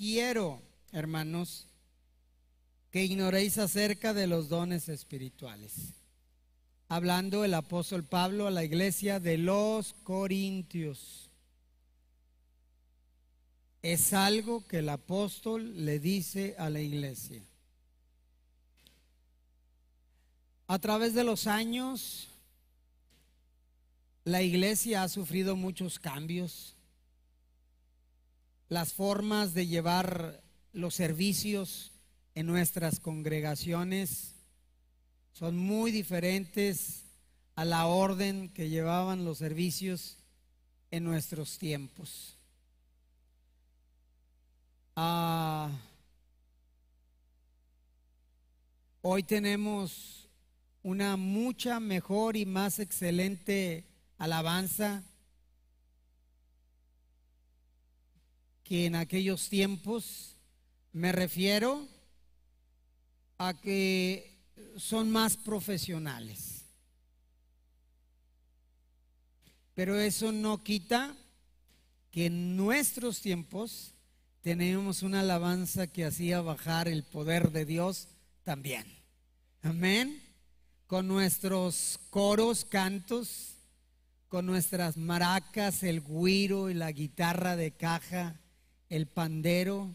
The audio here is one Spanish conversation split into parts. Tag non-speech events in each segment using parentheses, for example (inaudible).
quiero, hermanos, que ignoréis acerca de los dones espirituales. Hablando el apóstol Pablo a la iglesia de los Corintios. Es algo que el apóstol le dice a la iglesia. A través de los años, la iglesia ha sufrido muchos cambios las formas de llevar los servicios en nuestras congregaciones son muy diferentes a la orden que llevaban los servicios en nuestros tiempos. Ah, hoy tenemos una mucha mejor y más excelente alabanza que en aquellos tiempos me refiero a que son más profesionales. Pero eso no quita que en nuestros tiempos tenemos una alabanza que hacía bajar el poder de Dios también. Amén. Con nuestros coros, cantos, con nuestras maracas, el guiro y la guitarra de caja el pandero,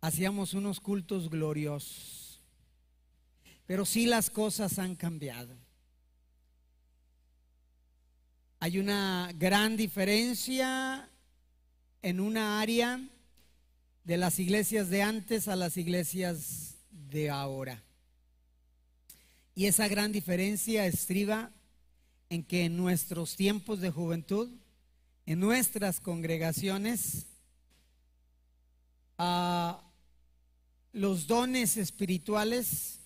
hacíamos unos cultos gloriosos. Pero sí las cosas han cambiado. Hay una gran diferencia en una área de las iglesias de antes a las iglesias de ahora. Y esa gran diferencia estriba en que en nuestros tiempos de juventud, en nuestras congregaciones, los dones espirituales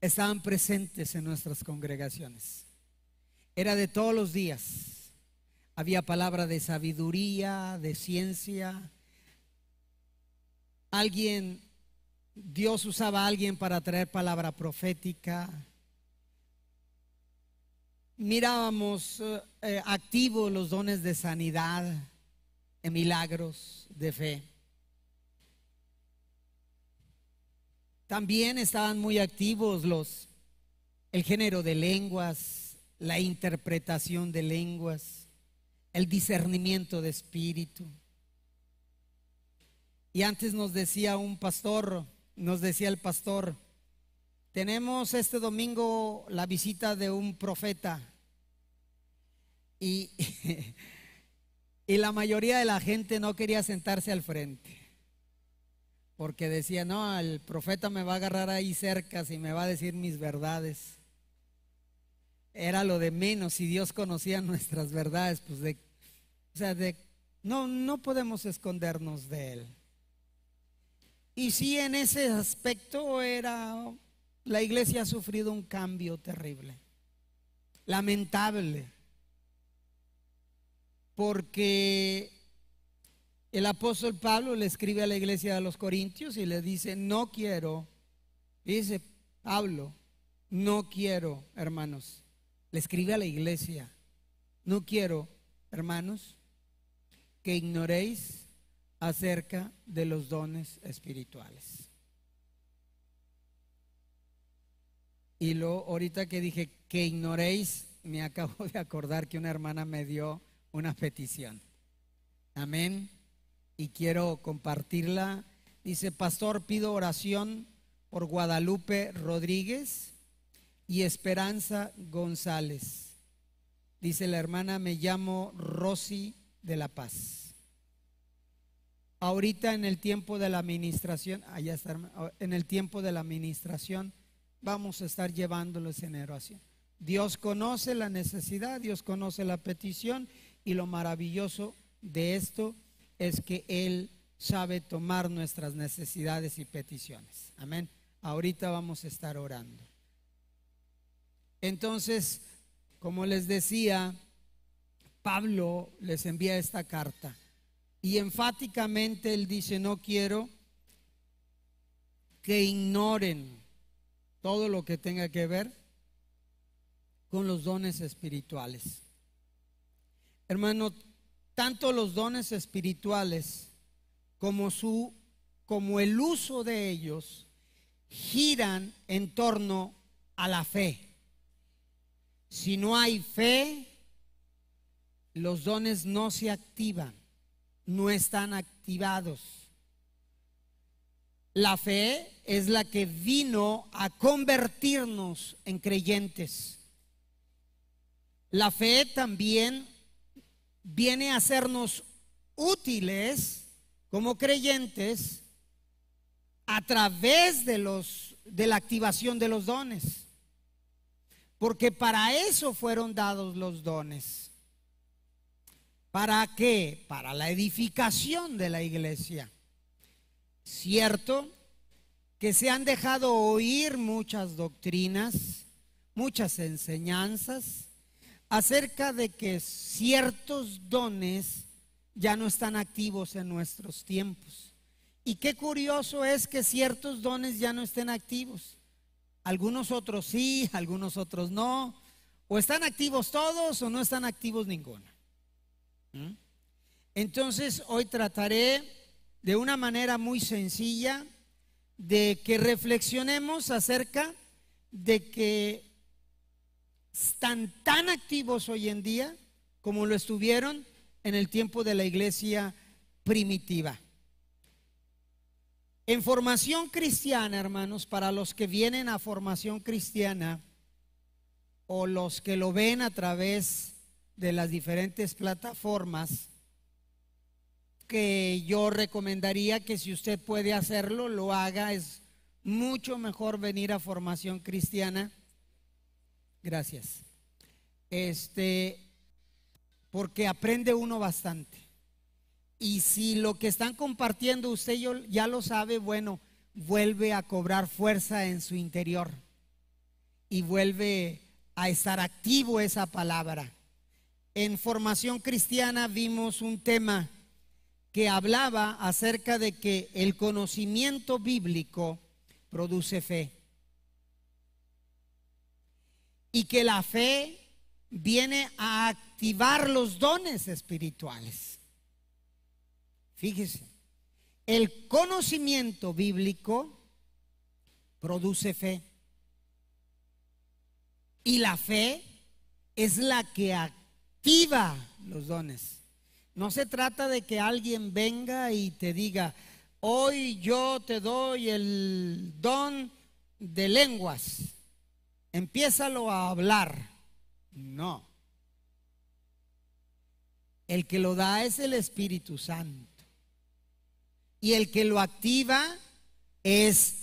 estaban presentes en nuestras congregaciones. Era de todos los días. Había palabra de sabiduría, de ciencia. Alguien, Dios usaba a alguien para traer palabra profética. Mirábamos eh, activos los dones de sanidad, de milagros, de fe. También estaban muy activos los el género de lenguas, la interpretación de lenguas, el discernimiento de espíritu. Y antes nos decía un pastor, nos decía el pastor, tenemos este domingo la visita de un profeta. Y, (laughs) y la mayoría de la gente no quería sentarse al frente porque decía, no, el profeta me va a agarrar ahí cerca y me va a decir mis verdades. Era lo de menos, si Dios conocía nuestras verdades, pues de, o sea, de, no, no podemos escondernos de Él. Y sí, en ese aspecto era, la iglesia ha sufrido un cambio terrible, lamentable, porque el apóstol Pablo le escribe a la iglesia de los Corintios y le dice, no quiero, dice Pablo, no quiero, hermanos. Le escribe a la iglesia, no quiero, hermanos, que ignoréis acerca de los dones espirituales. Y lo ahorita que dije que ignoréis, me acabo (laughs) de acordar que una hermana me dio una petición. Amén y quiero compartirla. Dice, pastor, pido oración por Guadalupe Rodríguez y Esperanza González. Dice la hermana, me llamo Rosy de la Paz. Ahorita en el tiempo de la administración, allá ah, está, ah, en el tiempo de la administración, vamos a estar llevándolos en oración. Dios conoce la necesidad, Dios conoce la petición y lo maravilloso de esto es que Él sabe tomar nuestras necesidades y peticiones. Amén. Ahorita vamos a estar orando. Entonces, como les decía, Pablo les envía esta carta y enfáticamente él dice, no quiero que ignoren todo lo que tenga que ver con los dones espirituales. Hermano, tanto los dones espirituales como su como el uso de ellos giran en torno a la fe. Si no hay fe, los dones no se activan, no están activados. La fe es la que vino a convertirnos en creyentes. La fe también viene a hacernos útiles como creyentes a través de los de la activación de los dones. Porque para eso fueron dados los dones. ¿Para qué? Para la edificación de la iglesia. Cierto que se han dejado oír muchas doctrinas, muchas enseñanzas, acerca de que ciertos dones ya no están activos en nuestros tiempos. Y qué curioso es que ciertos dones ya no estén activos. Algunos otros sí, algunos otros no. O están activos todos o no están activos ninguno. ¿Mm? Entonces hoy trataré de una manera muy sencilla de que reflexionemos acerca de que están tan activos hoy en día como lo estuvieron en el tiempo de la iglesia primitiva. En formación cristiana, hermanos, para los que vienen a formación cristiana o los que lo ven a través de las diferentes plataformas, que yo recomendaría que si usted puede hacerlo, lo haga. Es mucho mejor venir a formación cristiana Gracias. Este, porque aprende uno bastante. Y si lo que están compartiendo usted ya lo sabe, bueno, vuelve a cobrar fuerza en su interior y vuelve a estar activo esa palabra. En formación cristiana vimos un tema que hablaba acerca de que el conocimiento bíblico produce fe y que la fe viene a activar los dones espirituales. Fíjese, el conocimiento bíblico produce fe. Y la fe es la que activa los dones. No se trata de que alguien venga y te diga, hoy yo te doy el don de lenguas. Empiézalo a hablar. No. El que lo da es el Espíritu Santo. Y el que lo activa es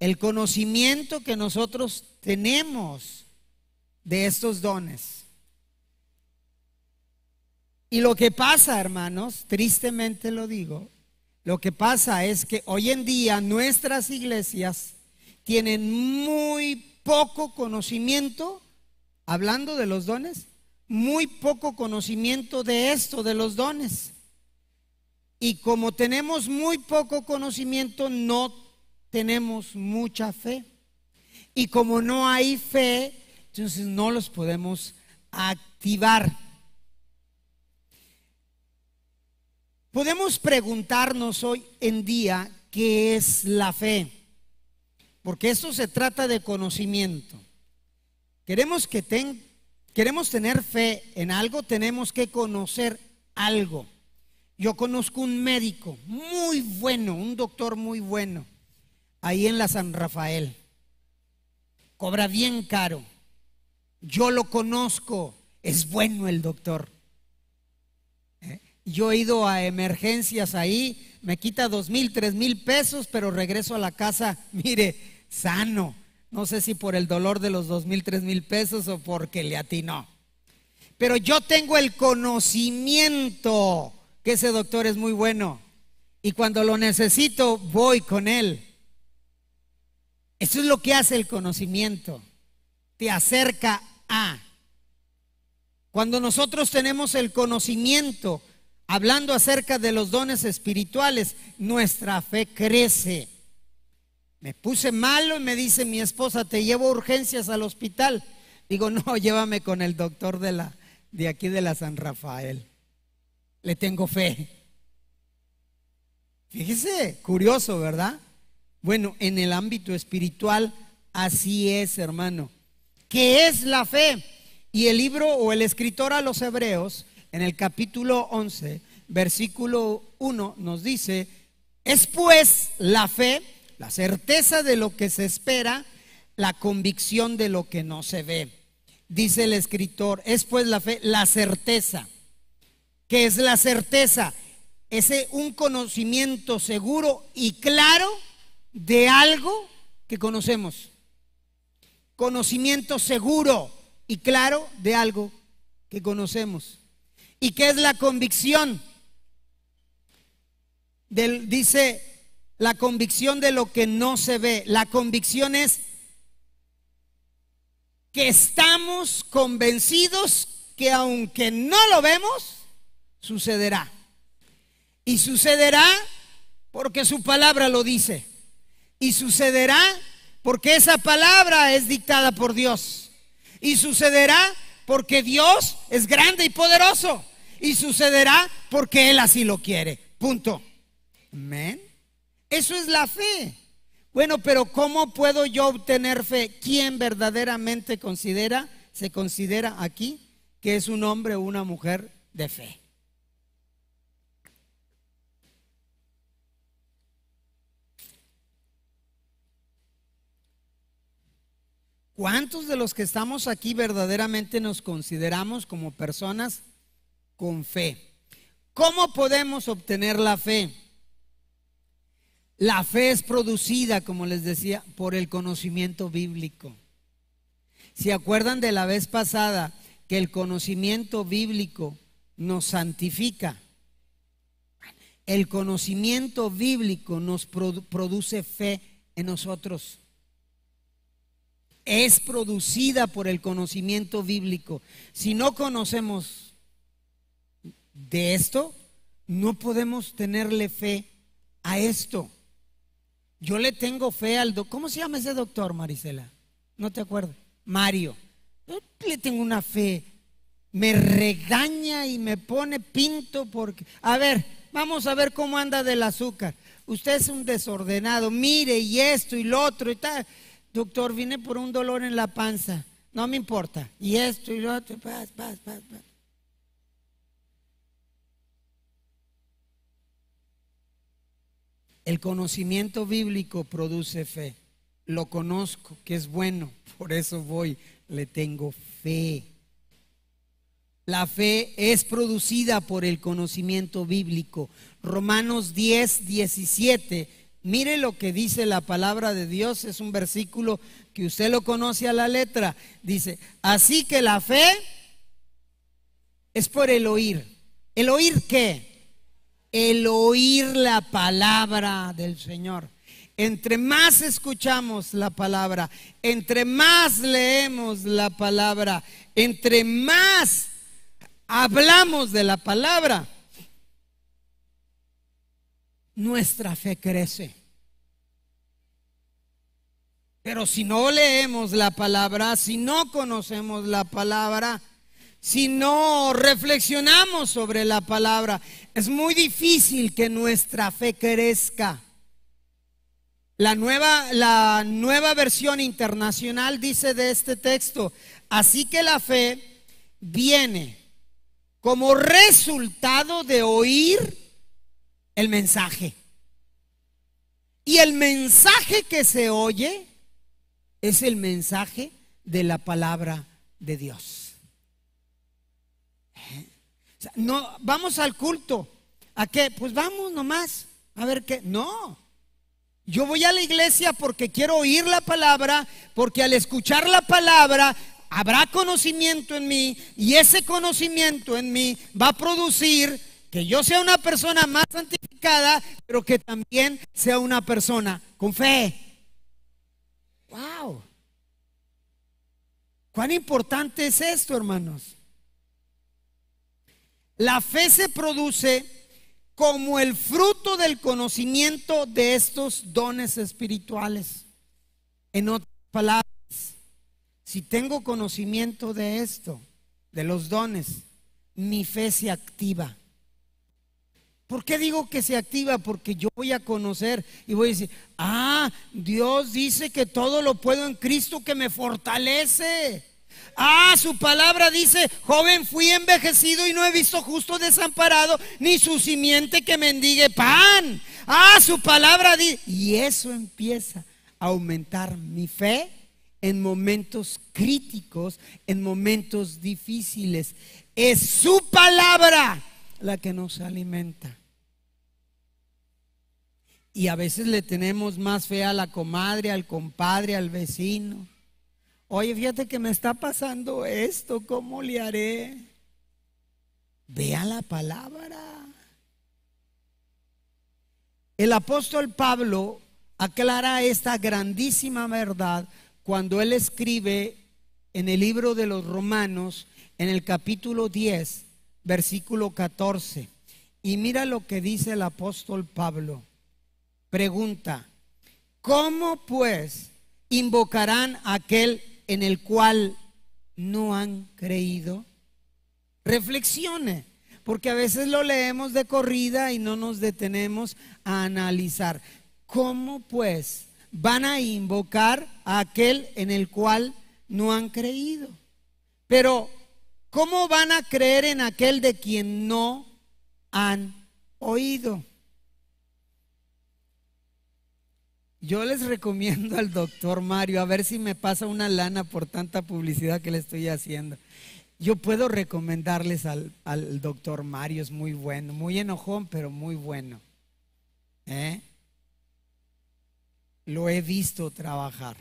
el conocimiento que nosotros tenemos de estos dones. Y lo que pasa, hermanos, tristemente lo digo, lo que pasa es que hoy en día nuestras iglesias tienen muy poco conocimiento, hablando de los dones, muy poco conocimiento de esto, de los dones. Y como tenemos muy poco conocimiento, no tenemos mucha fe. Y como no hay fe, entonces no los podemos activar. Podemos preguntarnos hoy en día qué es la fe. Porque esto se trata de conocimiento. Queremos, que queremos tener fe en algo, tenemos que conocer algo. Yo conozco un médico muy bueno, un doctor muy bueno, ahí en la San Rafael. Cobra bien caro. Yo lo conozco, es bueno el doctor. ¿Eh? Yo he ido a emergencias ahí, me quita dos mil, tres mil pesos, pero regreso a la casa, (laughs) mire, sano. No sé si por el dolor de los dos mil, tres mil pesos o porque le atinó. Pero yo tengo el conocimiento que ese doctor es muy bueno. Y cuando lo necesito, voy con él. Eso es lo que hace el conocimiento. Te acerca a. Cuando nosotros tenemos el conocimiento, hablando acerca de los dones espirituales, nuestra fe crece. Me puse malo y me dice mi esposa, te llevo urgencias al hospital. Digo, no, (laughs) llévame con el doctor de, la, de aquí de la San Rafael. Le tengo fe. Fíjese, curioso, ¿verdad? Bueno, en el ámbito espiritual así es, hermano. ¿Qué es la fe? Y el libro o el escritor a los hebreos, en el capítulo 11, versículo 1, nos dice, es pues la fe la certeza de lo que se espera, la convicción de lo que no se ve. Dice el escritor, es pues la fe, la certeza. ¿Qué es la certeza? Es un conocimiento seguro y claro de algo que conocemos. Conocimiento seguro y claro de algo que conocemos. ¿Y qué es la convicción? Del, dice la convicción de lo que no se ve. La convicción es que estamos convencidos que aunque no lo vemos, sucederá. Y sucederá porque su palabra lo dice. Y sucederá porque esa palabra es dictada por Dios. Y sucederá porque Dios es grande y poderoso. Y sucederá porque Él así lo quiere. Punto. Amén. Eso es la fe. Bueno, pero ¿cómo puedo yo obtener fe? ¿Quién verdaderamente considera, se considera aquí que es un hombre o una mujer de fe? ¿Cuántos de los que estamos aquí verdaderamente nos consideramos como personas con fe? ¿Cómo podemos obtener la fe? La fe es producida, como les decía, por el conocimiento bíblico. Si acuerdan de la vez pasada que el conocimiento bíblico nos santifica? El conocimiento bíblico nos produce fe en nosotros. Es producida por el conocimiento bíblico. Si no conocemos de esto, no podemos tenerle fe a esto. Yo le tengo fe al doctor. ¿Cómo se llama ese doctor, Marisela? No te acuerdo. Mario. Yo le tengo una fe. Me regaña y me pone pinto porque... A ver, vamos a ver cómo anda del azúcar. Usted es un desordenado. Mire y esto y lo otro y tal. Doctor, vine por un dolor en la panza. No me importa. Y esto y lo otro. Paz, paz, paz, paz. El conocimiento bíblico produce fe. Lo conozco, que es bueno, (laughs) por eso voy, le tengo fe. La fe es producida por el conocimiento bíblico. Romanos 10, 17. Mire lo que dice la palabra de Dios, es un versículo que usted lo conoce a la letra. Dice, así que la fe es por el oír. ¿El oír qué? el oír la palabra del Señor. Entre más escuchamos la palabra, entre más leemos la palabra, entre más hablamos de la palabra, nuestra fe crece. Pero si no leemos la palabra, si no conocemos la palabra, si no reflexionamos sobre la palabra. Es muy difícil que nuestra fe crezca. La nueva, la nueva versión internacional dice de este texto, así que la fe viene como resultado de oír el mensaje. Y el mensaje que se oye es el mensaje de la palabra de Dios no, vamos al culto. ¿A qué? Pues vamos nomás. A ver qué. No. Yo voy a la iglesia porque quiero oír la palabra, porque al escuchar la palabra habrá conocimiento en mí y ese conocimiento en mí va a producir que yo sea una persona más santificada, pero que también sea una persona con fe. ¡Wow! ¿Cuán importante es esto, hermanos? La fe se produce como el fruto del conocimiento de estos dones espirituales. En otras palabras, si tengo conocimiento de esto, de los dones, mi fe se activa. ¿Por qué digo que se activa? Porque yo voy a conocer y voy a decir, ah, Dios dice que todo lo puedo en Cristo que me fortalece. Ah, su palabra dice, joven, fui envejecido y no he visto justo desamparado, ni su simiente que mendigue pan. Ah, su palabra dice, y eso empieza a aumentar mi fe en momentos críticos, en momentos difíciles. Es su palabra la que nos alimenta. Y a veces le tenemos más fe a la comadre, al compadre, al vecino, Oye, fíjate que me está pasando esto, ¿cómo le haré? Vea la palabra. El apóstol Pablo aclara esta grandísima verdad cuando él escribe en el libro de los Romanos, en el capítulo 10, versículo 14. Y mira lo que dice el apóstol Pablo. Pregunta, ¿cómo pues invocarán a aquel en el cual no han creído? Reflexione, porque a veces lo leemos de corrida y no nos detenemos a analizar. ¿Cómo pues van a invocar a aquel en el cual no han creído? Pero, ¿cómo van a creer en aquel de quien no han oído? Yo les recomiendo al doctor Mario, a ver si me pasa una lana por tanta publicidad que le estoy haciendo. Yo puedo recomendarles al, doctor Mario, es muy bueno, muy enojón, pero muy bueno. ¿eh? Lo he visto trabajar.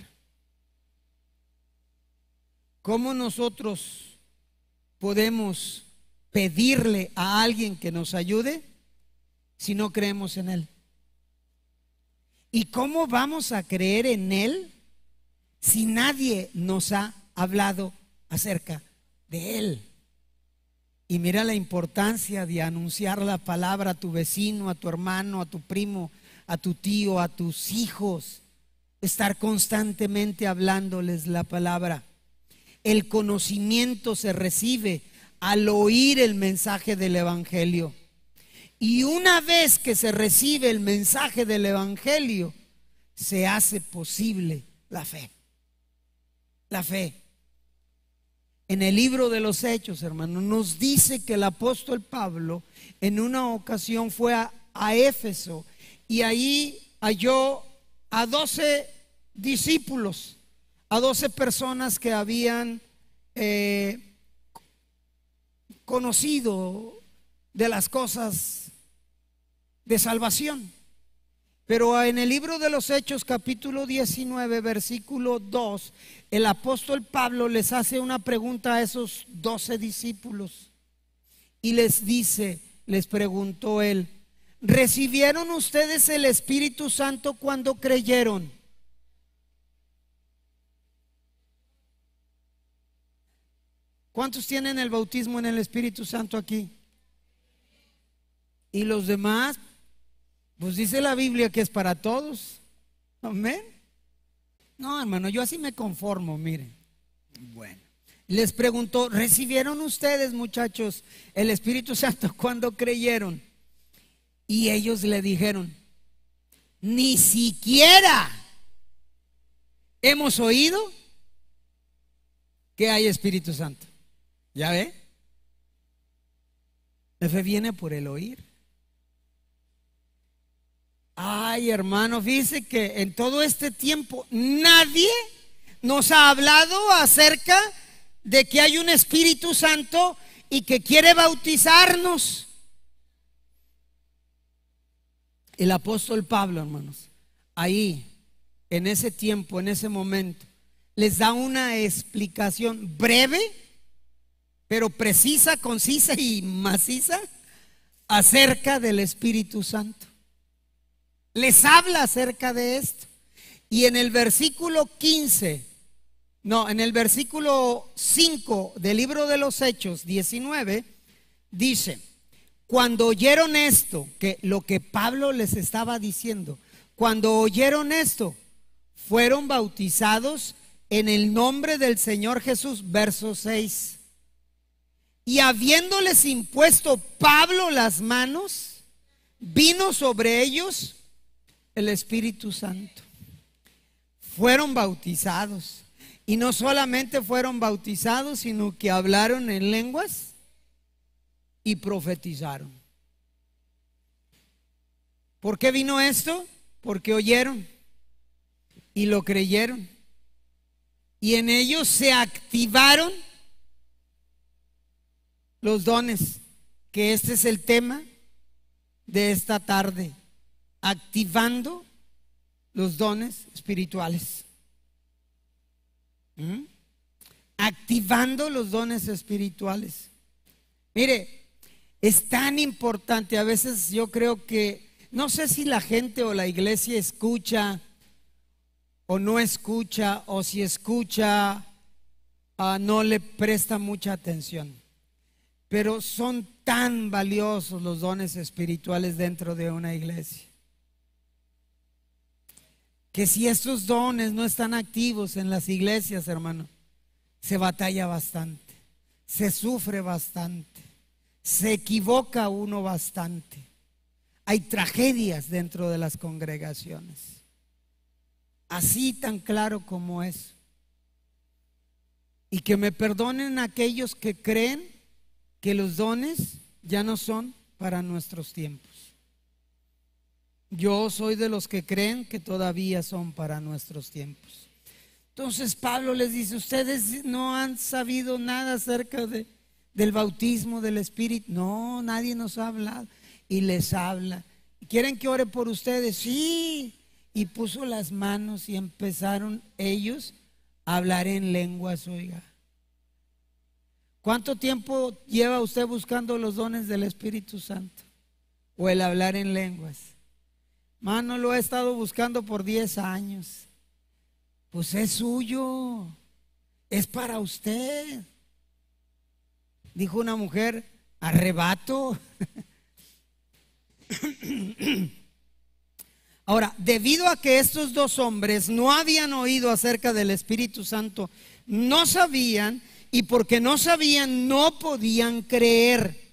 ¿Cómo nosotros podemos pedirle a alguien que nos ayude si no creemos en él? ¿Y cómo vamos a creer en Él si nadie nos ha hablado acerca de Él? Y mira la importancia de anunciar la palabra a tu vecino, a tu hermano, a tu primo, a tu tío, a tus hijos. Estar constantemente hablándoles la palabra. El conocimiento se recibe al oír el mensaje del Evangelio. Y una vez que se recibe el mensaje del Evangelio, se hace posible la fe. La fe. En el libro de los Hechos, hermano, nos dice que el apóstol Pablo en una ocasión fue a, Éfeso y ahí halló a doce discípulos, a doce personas que habían eh, conocido de las cosas de salvación. Pero ah, en el libro de los Hechos capítulo 19 versículo 2, el apóstol Pablo les hace una pregunta a esos doce discípulos y les dice, les preguntó él, ¿recibieron ustedes el Espíritu Santo cuando creyeron? ¿Cuántos tienen el bautismo en el Espíritu Santo aquí? Y los demás, pues dice la Biblia que es para todos. Amén. No, hermano, yo así me conformo, miren. Bueno, les pregunto ¿recibieron ustedes, muchachos, el Espíritu Santo (laughs) cuando creyeron? Y ellos le dijeron, ni siquiera hemos oído que hay Espíritu Santo. ¿Ya ve? La fe viene por el oír. Ay, hermano, fíjese que en todo este tiempo nadie nos ha hablado acerca de que hay un Espíritu Santo y que quiere bautizarnos. El apóstol Pablo, hermanos, ahí, en ese tiempo, en ese momento, les da una explicación breve, pero precisa, concisa y maciza acerca del Espíritu Santo les habla acerca de esto. Y en el versículo 15, no, en el versículo 5 del libro de los Hechos 19, dice, cuando oyeron esto, que lo que Pablo les estaba diciendo, cuando oyeron esto, fueron bautizados en el nombre del Señor Jesús, verso 6. Y habiéndoles impuesto Pablo las manos, vino sobre ellos el Espíritu Santo. Fueron bautizados. Y no solamente fueron bautizados, sino que hablaron en lenguas y profetizaron. ¿Por qué vino esto? Porque oyeron y lo creyeron. Y en ellos se activaron los dones, que este es el tema de esta tarde activando los dones espirituales. ¿Mm? Activando los dones espirituales. Mire, es tan importante, a veces yo creo que, no sé si la gente o la iglesia escucha o no escucha, o si escucha, ah, no le presta mucha atención. Pero son tan valiosos los dones espirituales dentro de una iglesia que si estos dones no están activos en las iglesias, hermano, se batalla bastante, se sufre bastante, se equivoca uno bastante. Hay tragedias dentro de las congregaciones. Así tan claro como es. Y que me perdonen aquellos que creen que los dones ya no son para nuestros tiempos. Yo soy de los que creen que todavía son para nuestros tiempos. Entonces Pablo les dice, ustedes no han sabido nada acerca del bautismo del Espíritu. No, nadie nos ha hablado. Y les habla. ¿Quieren que ore por ustedes? Sí. Y puso las manos y empezaron ellos a hablar en lenguas, oiga. ¿Cuánto tiempo lleva usted buscando los dones del Espíritu Santo? O el hablar en lenguas. Mano, lo ha estado buscando por 10 años. Pues es suyo. Es para usted. Dijo una mujer, arrebato. (coughs) Ahora, debido a que estos dos hombres no habían oído acerca del Espíritu Santo, no sabían y porque no sabían no podían creer.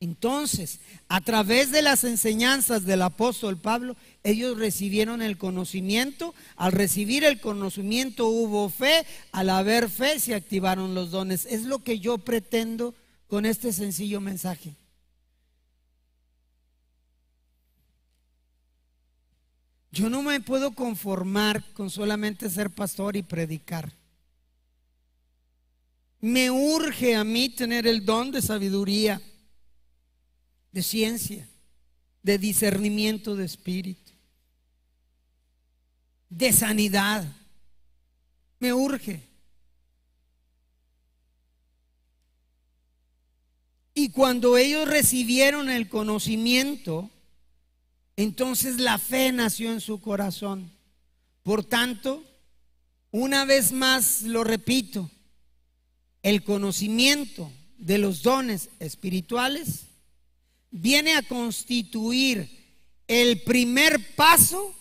Entonces, a través de las enseñanzas del apóstol Pablo, ellos recibieron el conocimiento. Al recibir el conocimiento hubo fe. Al haber fe se activaron los dones. Es lo que yo pretendo con este sencillo mensaje. Yo no me puedo conformar con solamente ser pastor y predicar. Me urge a mí tener el don de sabiduría de ciencia, de discernimiento de espíritu, de sanidad. Me urge. Y cuando ellos recibieron el conocimiento, entonces la fe nació en su corazón. Por tanto, una vez más lo repito, el conocimiento de los dones espirituales viene a constituir el primer paso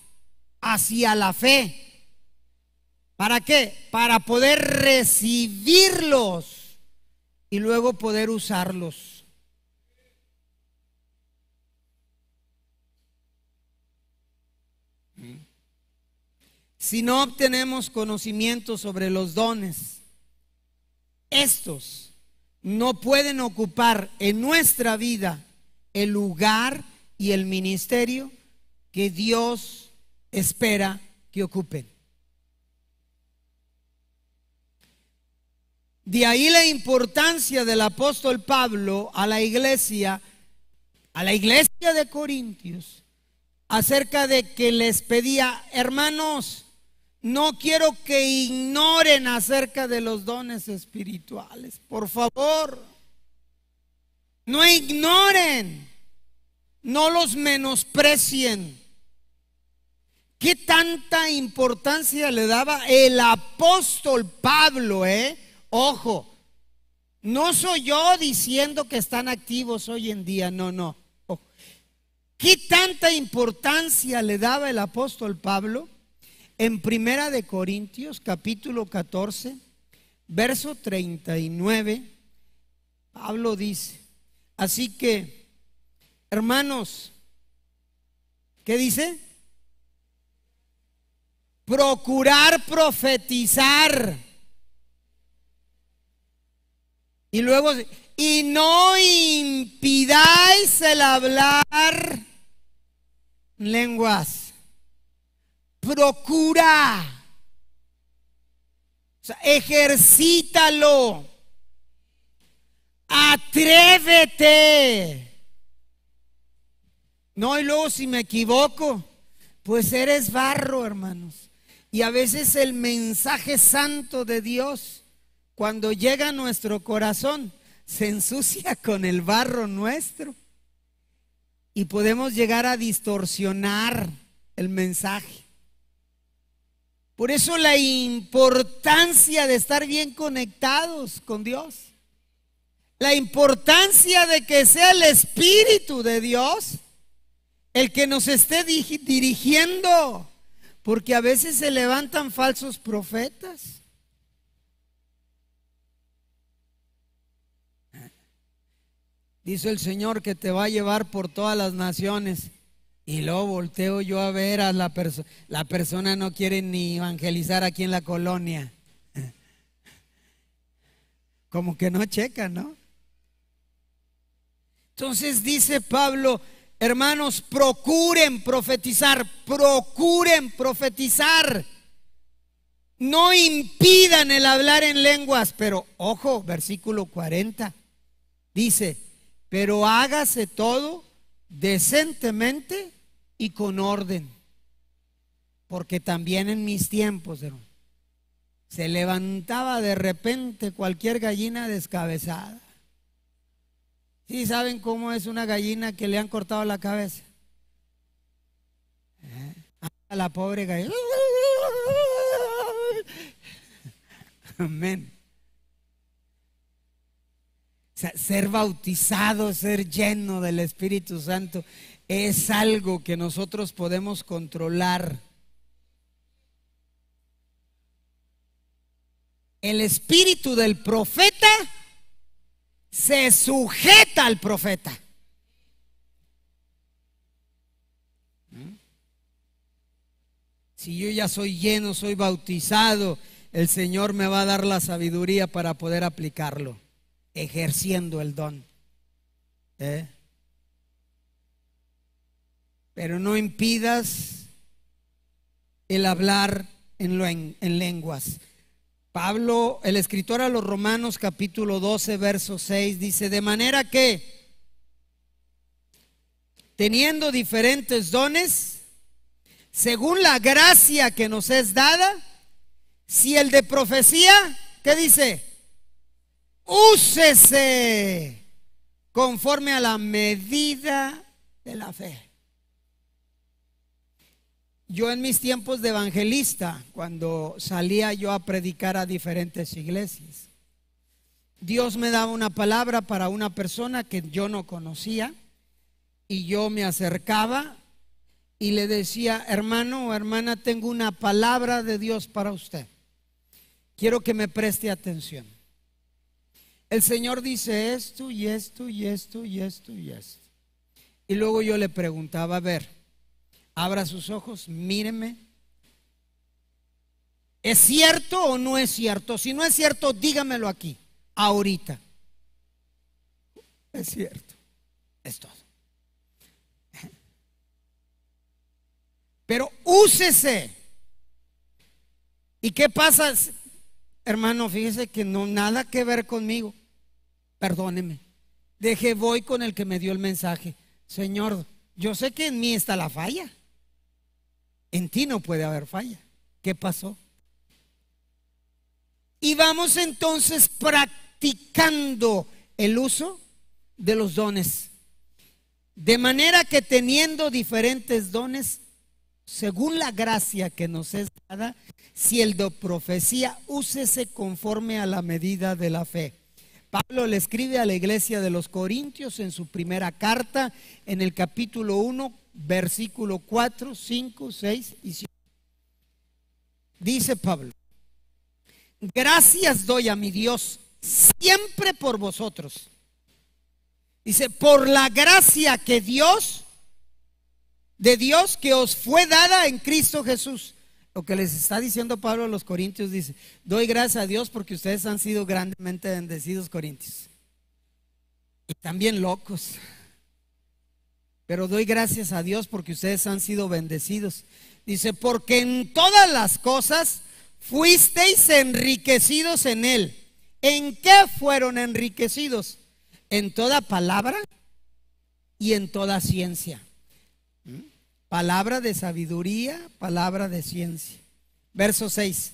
hacia la fe. ¿Para qué? Para poder recibirlos y luego poder usarlos. Si no obtenemos conocimiento sobre los dones, estos no pueden ocupar en nuestra vida el lugar y el ministerio que Dios espera que ocupen. De ahí la importancia del apóstol Pablo a la iglesia, a la iglesia de Corintios, acerca de que les pedía, hermanos, no quiero que ignoren acerca de los dones espirituales, por favor. No ignoren, no los menosprecien. ¿Qué tanta importancia le daba el apóstol Pablo, eh? Ojo, no soy yo diciendo que están activos hoy en día, no, no. ¿Qué tanta importancia le daba el apóstol Pablo? En Primera de Corintios, capítulo 14, verso 39, Pablo dice, Así que, hermanos, ¿qué dice? Procurar profetizar. Y luego, y no impidáis el hablar lenguas. Procura. O sea, ejercítalo. Atrévete. No, y luego si me equivoco, pues eres barro, hermanos. Y a veces el mensaje santo de Dios, cuando llega a nuestro corazón, se ensucia (laughs) con el barro nuestro. Y podemos llegar a distorsionar el mensaje. Por eso la importancia de estar bien conectados con Dios la importancia de que sea el Espíritu de Dios el que nos esté dirigiendo, porque a veces se levantan falsos profetas. Dice el Señor que te va a llevar por todas las naciones. Y luego volteo yo a ver a la persona. La persona no quiere ni evangelizar aquí en la colonia. (laughs) Como que no checa, ¿no? Entonces dice Pablo, hermanos, procuren profetizar, procuren profetizar. No impidan el hablar en lenguas, pero ojo, versículo 40 dice, pero hágase todo decentemente y con orden. Porque también en mis tiempos, se levantaba de repente cualquier gallina descabezada. Si saben cómo es una gallina que le han cortado la cabeza? ¿Eh? A la pobre gallina. (laughs) Amén. ser bautizado, ser lleno del Espíritu Santo, es algo que nosotros podemos controlar. El espíritu del profeta se sujeta al profeta. ¿Mm? Si yo ya soy lleno, soy bautizado, el Señor me va a dar la sabiduría para poder aplicarlo, ejerciendo el don. ¿Eh? Pero no impidas el hablar en, en lenguas. Pablo, el escritor a los Romanos capítulo 12, verso 6, dice, de manera que, teniendo diferentes dones, según la gracia que nos es dada, si el de profecía, ¿qué dice? Úsese conforme a la medida de la fe. Yo en mis tiempos de evangelista, cuando salía yo a predicar a diferentes iglesias, Dios me daba una palabra para una persona que yo no conocía y yo me acercaba y le decía, hermano o hermana, tengo una palabra de Dios para usted. Quiero que me preste atención. El Señor dice esto y esto y esto y esto y esto. Y luego yo le preguntaba, a ver, Abra sus ojos, míreme. ¿Es cierto o no es cierto? Si no es cierto, dígamelo aquí, ahorita. Es cierto. Es todo. Pero úsese. ¿Y qué pasa? Hermano, fíjese que no nada que ver conmigo. Perdóneme. Deje voy con el que me dio el mensaje. Señor, yo sé que en mí está la falla. En ti no puede haber falla. ¿Qué pasó? Y vamos entonces practicando el uso de los dones. De manera que teniendo diferentes dones, según la gracia que nos es dada, si el de profecía, úsese conforme a la medida de la fe. Pablo le escribe a la iglesia de los Corintios en su primera carta, en el capítulo 1, versículo 4, 5, 6 y 7. Dice Pablo, gracias doy a mi Dios siempre por vosotros. Dice, por la gracia que Dios, de Dios que os fue dada en Cristo Jesús. Lo que les está diciendo Pablo a los Corintios dice, doy gracias a Dios porque ustedes han sido grandemente bendecidos, Corintios. Y también locos. Pero doy gracias a Dios porque ustedes han sido bendecidos. Dice, porque en todas las cosas fuisteis enriquecidos en Él. ¿En qué fueron enriquecidos? En toda palabra y en toda ciencia. ¿Mm? Palabra de sabiduría, palabra de ciencia. Verso 6.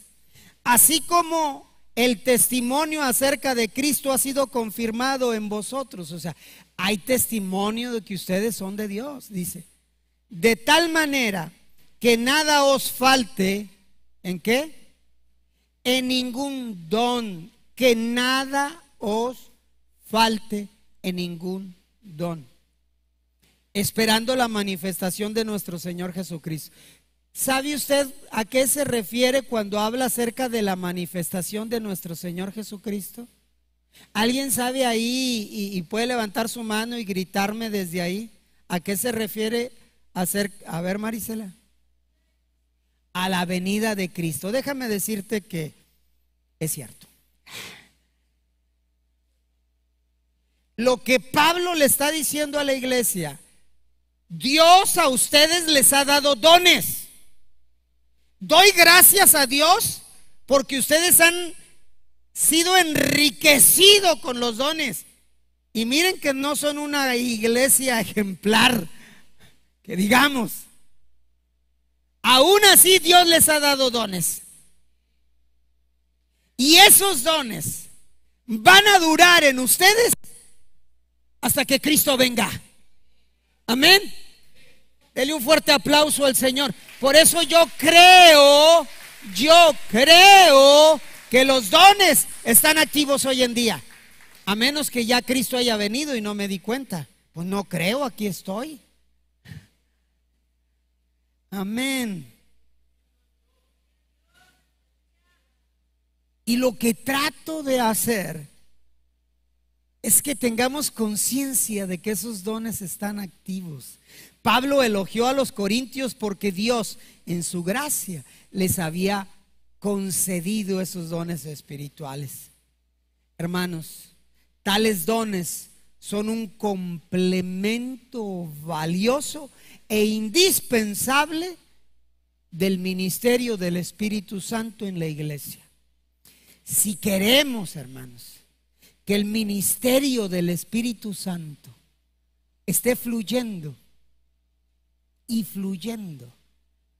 Así como el testimonio acerca de Cristo ha sido confirmado en vosotros. O sea, hay testimonio de que ustedes son de Dios, dice. De tal manera que nada os falte, ¿en qué? En ningún don, que nada os falte en ningún don. Esperando la manifestación de nuestro Señor Jesucristo. ¿Sabe usted a qué se refiere cuando habla acerca de la manifestación de nuestro Señor Jesucristo? ¿Alguien sabe ahí y, puede levantar su mano y gritarme desde ahí? ¿A qué se refiere hacer? A ver, Marisela. A la venida de Cristo. Déjame decirte que es cierto. Lo que Pablo le está diciendo a la iglesia, Dios a ustedes les ha dado dones. Doy gracias a Dios porque ustedes han sido enriquecido con los dones. Y miren que no son una iglesia ejemplar, que digamos. Aún así Dios les ha dado dones. Y esos dones van a durar en ustedes hasta que Cristo venga. Amén. Dele un fuerte aplauso al Señor. Por eso yo creo, yo creo que los dones están activos hoy en día. A menos que ya Cristo haya venido y no me di cuenta. Pues no creo, aquí estoy. Amén. Y lo que trato de hacer es que tengamos conciencia de que esos dones están activos. Pablo elogió a los corintios porque Dios en su gracia les había concedido esos dones espirituales. Hermanos, tales dones son un complemento valioso e indispensable del ministerio del Espíritu Santo en la iglesia. Si queremos, hermanos, que el ministerio del Espíritu Santo esté fluyendo y fluyendo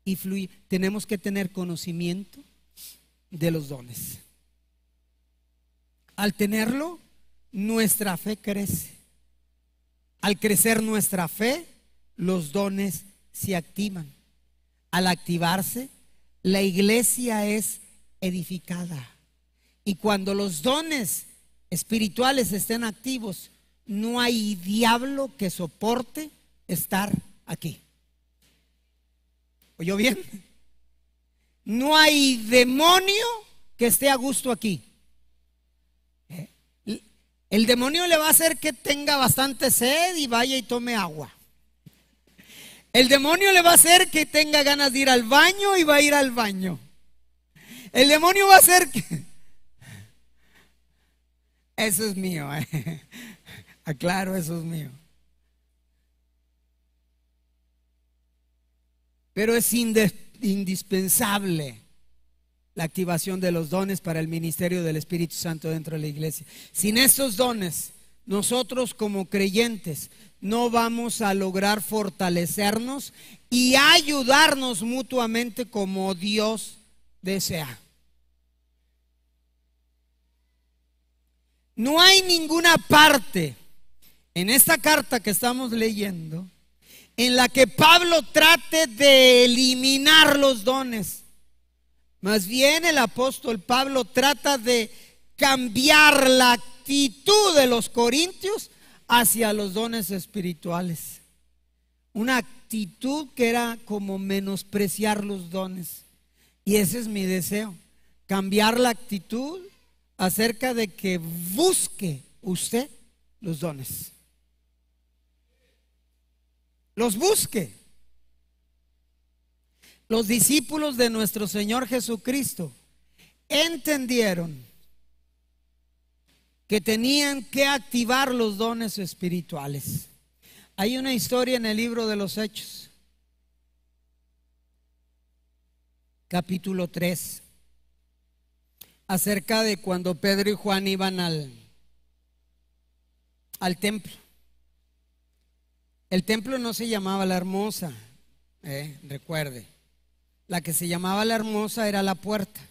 y tenemos que tener conocimiento, de los dones. Al tenerlo, nuestra fe crece. Al crecer nuestra fe, los dones se activan. Al activarse, la iglesia es edificada. Y cuando los dones espirituales estén activos, no hay diablo que soporte estar aquí. ¿Oyó bien? No hay demonio que esté a gusto aquí. ¿Eh? El demonio le va a hacer que tenga bastante sed y vaya y tome agua. El demonio le va a hacer que tenga ganas de ir al baño y va a ir al baño. El demonio va a hacer que... Eso es mío. Eh. (laughs) Aclaro, eso es mío. Pero es indestructible indispensable la activación de los dones para el ministerio del Espíritu Santo dentro de la iglesia. Sin estos dones, nosotros como creyentes no vamos a lograr fortalecernos y ayudarnos mutuamente como Dios desea. No hay ninguna parte en esta carta que estamos leyendo en la que Pablo trate de eliminar los dones. Más bien el apóstol Pablo trata de cambiar la actitud de los corintios hacia los dones espirituales. Una actitud que era como menospreciar los dones. Y ese es mi deseo, cambiar la actitud acerca de que busque usted los dones los busque. Los discípulos de nuestro Señor Jesucristo entendieron que tenían que activar los dones espirituales. Hay una historia en el libro de los Hechos, capítulo 3, acerca de cuando Pedro y Juan iban al, al templo. El templo no se llamaba la hermosa, eh, recuerde. La que se llamaba la hermosa era la puerta.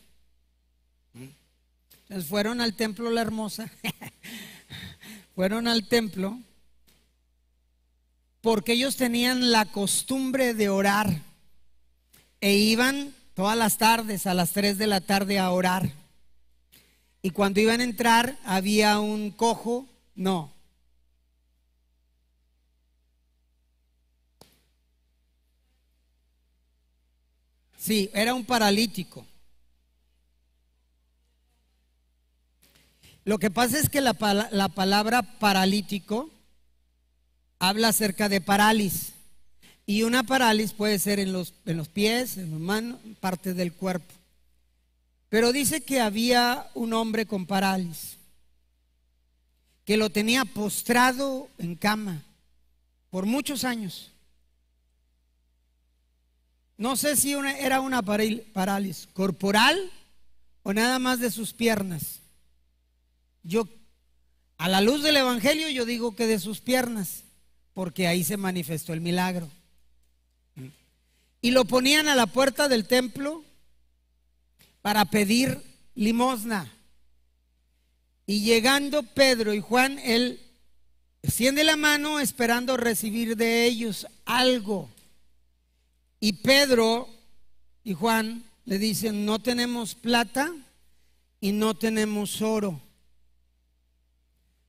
Entonces fueron al templo la hermosa, (laughs) fueron al templo porque ellos tenían la costumbre de orar e iban todas las tardes a las 3 de la tarde a orar. Y cuando iban a entrar había un cojo, no, Sí, era un paralítico. Lo que pasa es que la, palabra paralítico habla acerca de parálisis. Y una parálisis puede ser en los, en los pies, en las manos, parte del cuerpo. Pero dice que había un hombre con parálisis, que lo tenía postrado en cama por muchos años. No sé si era una parálisis corporal o nada más de sus piernas. Yo, a la luz del Evangelio, yo digo que de sus piernas, porque ahí se manifestó el milagro. Y lo ponían a la puerta del templo para pedir limosna. Y llegando Pedro y Juan, él extiende la mano esperando recibir de ellos algo. Y Pedro y Juan le dicen, no tenemos plata y no tenemos oro,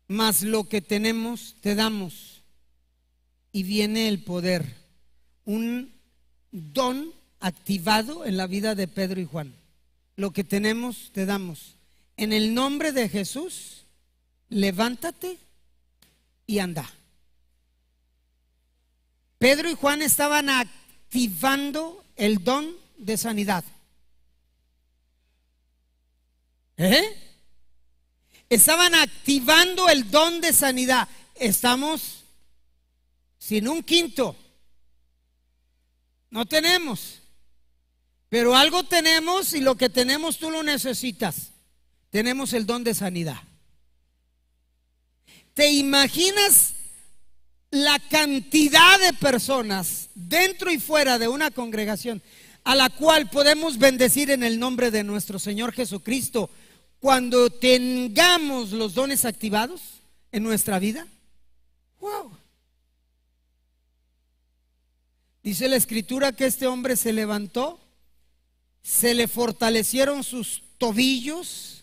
mas lo que tenemos te damos. Y viene el poder, un don activado en la vida de Pedro y Juan. Lo que tenemos te damos. En el nombre de Jesús, levántate y anda. Pedro y Juan estaban a activando el don de sanidad. ¿Eh? Estaban activando el don de sanidad. Estamos sin un quinto. No tenemos. Pero algo tenemos y lo que tenemos tú lo necesitas. Tenemos el don de sanidad. ¿Te imaginas la cantidad de personas dentro y fuera de una congregación a la cual podemos bendecir en el nombre de nuestro Señor Jesucristo cuando tengamos los dones activados en nuestra vida? ¡Wow! Dice la escritura que este hombre se levantó, se le fortalecieron sus tobillos,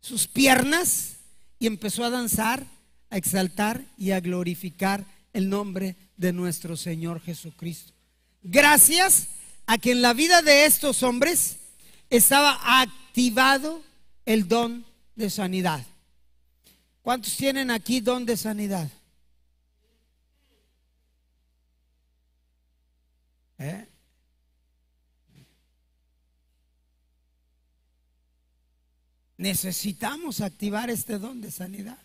sus piernas, y empezó a danzar, a exaltar y a glorificar el nombre de nuestro Señor Jesucristo. Gracias a que en la vida de estos hombres estaba activado el don de sanidad. ¿Cuántos tienen aquí don de sanidad? ¿Eh? Necesitamos activar este don de sanidad.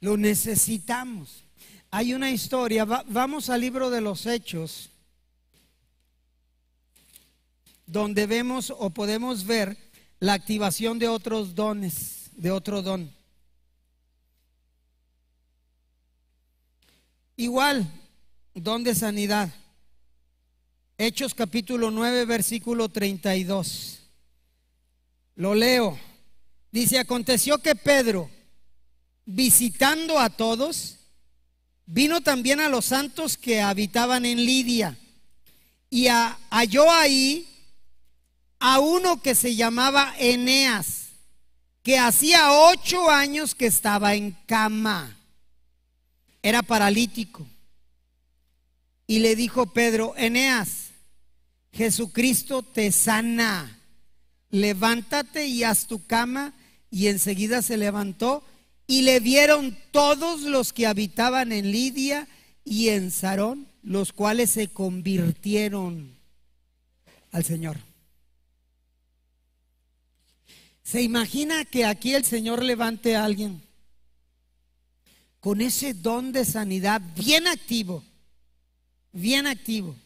Lo necesitamos. Hay una historia, vamos al libro de los hechos, donde vemos o podemos ver la activación de otros dones, de otro don. Igual, don de sanidad. Hechos capítulo 9, versículo 32. Lo leo. Dice, aconteció que Pedro, visitando a todos, vino también a los santos que habitaban en Lidia y halló ahí a uno que se llamaba Eneas, que hacía ocho años que estaba en cama, era paralítico. Y le dijo Pedro, Eneas, Jesucristo te sana, levántate y haz tu cama. Y enseguida se levantó y le vieron todos los que habitaban en Lidia y en Sarón, los cuales se convirtieron al Señor. ¿Se imagina que aquí el Señor levante a alguien con ese don de sanidad bien activo? Bien activo.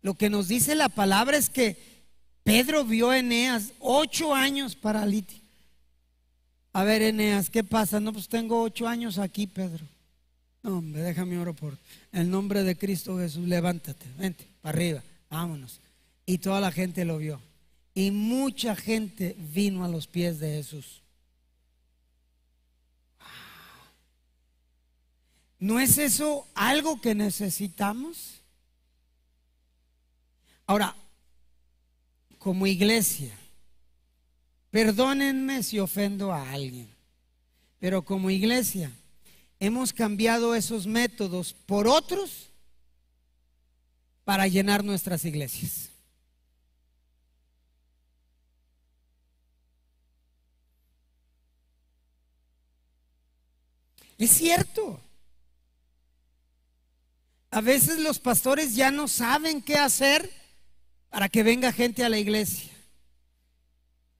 Lo que nos dice la palabra es que Pedro vio a Eneas ocho años paralítico. A ver, Eneas, ¿qué pasa? No, pues tengo ocho años aquí, Pedro. No, hombre, déjame oro por el nombre de Cristo Jesús. Levántate, vente, para arriba, vámonos. Y toda la gente lo vio. Y mucha gente vino a los pies de Jesús. ¿No es eso algo que necesitamos? Ahora, como iglesia, Perdónenme si ofendo a alguien, pero como iglesia hemos cambiado esos métodos por otros para llenar nuestras iglesias. Es cierto. A veces los pastores ya no saben qué hacer para que venga gente a la iglesia.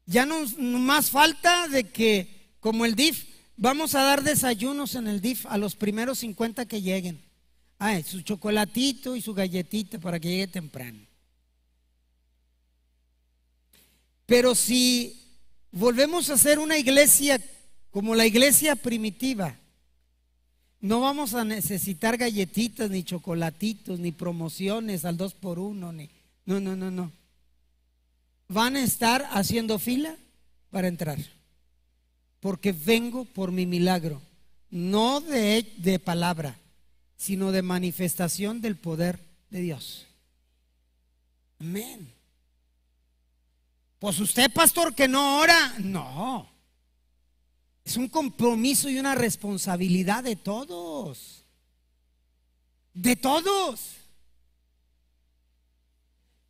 Ya no, más falta de que, como el DIF, vamos a dar desayunos en el DIF a los primeros 50 que lleguen. Ah, su chocolatito y su galletita para que llegue temprano. Pero si volvemos a ser una iglesia como la iglesia primitiva, no vamos a necesitar galletitas, ni chocolatitos, ni promociones al dos por uno, ni... No, no, no, no van a estar haciendo fila para entrar. Porque vengo por mi milagro, no de, palabra, sino de manifestación del poder de Dios. Amén. Pues usted, pastor, que no ora, no. Es un compromiso y una responsabilidad de todos. De todos.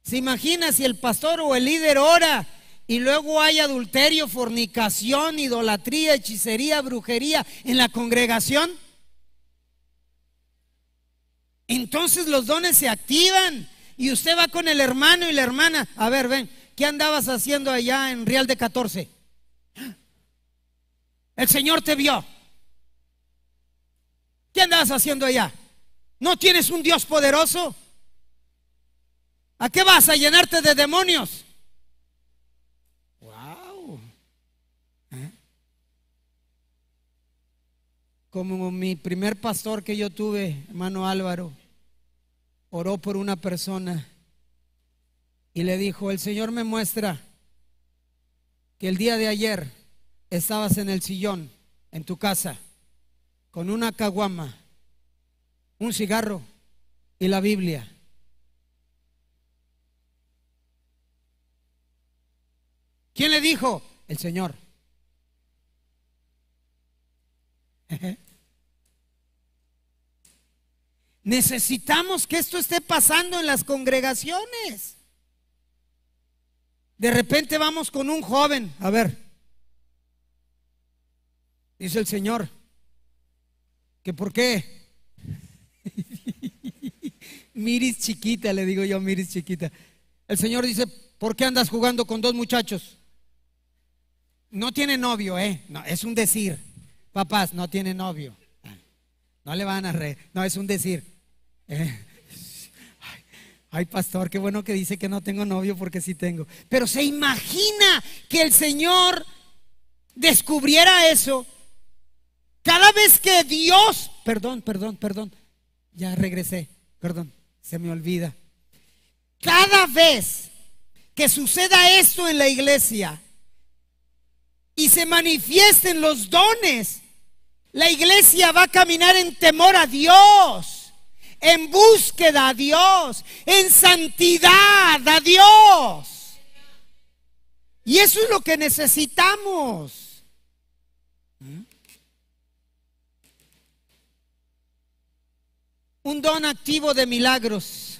¿Se imagina si el pastor o el líder ora y luego hay adulterio, fornicación, idolatría, hechicería, brujería en la congregación? Entonces los dones se activan y usted va con el hermano y la hermana. A ver, ven, ¿qué andabas haciendo allá en Real de 14? El Señor te vio. ¿Qué andabas haciendo allá? ¿No tienes un Dios poderoso? ¿A qué vas a llenarte de demonios? ¡Wow! ¿Eh? Como mi primer pastor que yo tuve, hermano Álvaro, oró por una persona y le dijo, el Señor me muestra que el día de ayer estabas en el sillón, en tu casa, con una caguama, un cigarro y la Biblia. ¿Quién le dijo? El Señor. (laughs) Necesitamos que esto esté pasando en las congregaciones. De repente vamos con un joven, a ver, dice el Señor, que por qué. (laughs) miris chiquita, le digo yo, miris chiquita. El Señor dice, ¿por qué andas jugando con dos muchachos? no tiene novio, ¿eh? No, es un decir. Papás, no tiene novio. No le van a re. No, es un decir. Eh, ay, pastor, qué bueno que dice que no tengo novio porque sí tengo. Pero se imagina que el Señor descubriera eso. Cada vez que Dios, perdón, perdón, perdón, ya regresé, perdón, se me olvida. Cada vez que suceda esto en la iglesia, y se manifiesten los dones. La iglesia va a caminar en temor a Dios, en búsqueda a Dios, en santidad a Dios. Y eso es lo que necesitamos. Un don activo de milagros.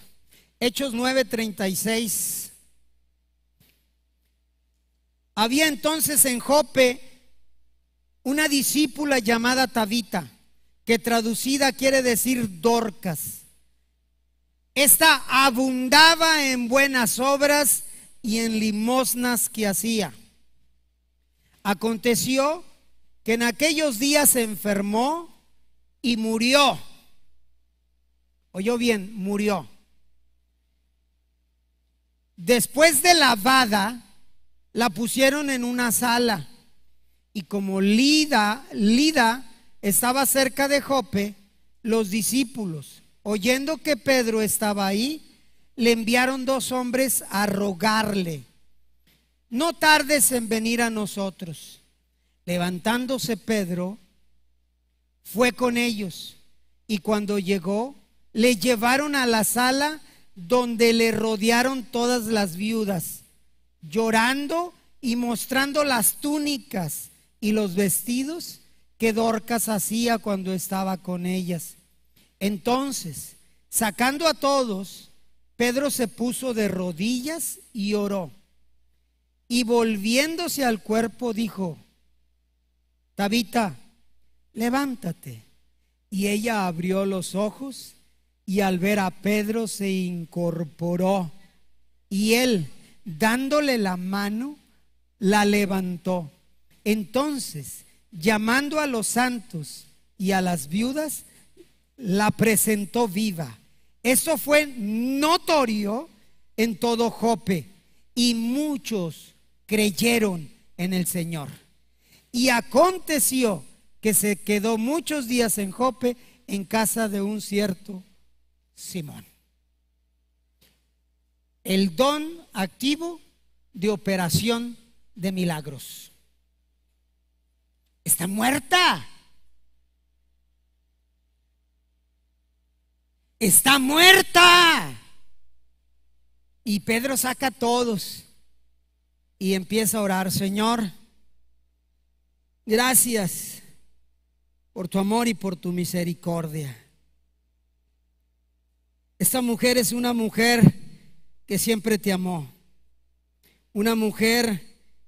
Hechos 9:36. Había entonces en Jope una discípula llamada Tabita, que traducida quiere decir Dorcas. Esta abundaba en buenas obras y en limosnas que hacía. Aconteció que en aquellos días se enfermó y murió. Oyó bien, murió. Después de lavada, la pusieron en una sala. Y como Lida, Lida estaba cerca de Jope, los discípulos, oyendo que Pedro estaba ahí, le enviaron dos hombres a rogarle, no tardes en venir a nosotros. Levantándose Pedro, fue con ellos y cuando llegó, le llevaron a la sala donde le rodearon todas las viudas llorando y mostrando las túnicas y los vestidos que Dorcas hacía cuando estaba con ellas. Entonces, sacando a todos, Pedro se puso de rodillas y oró. Y volviéndose al cuerpo dijo, Tabita, levántate. Y ella abrió los ojos y al ver a Pedro se incorporó. Y él, dándole la mano, la levantó. Entonces, llamando a los santos y a las viudas, la presentó viva. Eso fue notorio en todo Jope y muchos creyeron en el Señor. Y aconteció que se quedó muchos días en Jope en casa de un cierto Simón. El don activo de operación de milagros. Está muerta. Está muerta. Y Pedro saca a todos y empieza a orar, Señor, gracias por tu amor y por tu misericordia. Esta mujer es una mujer que siempre te amó. Una mujer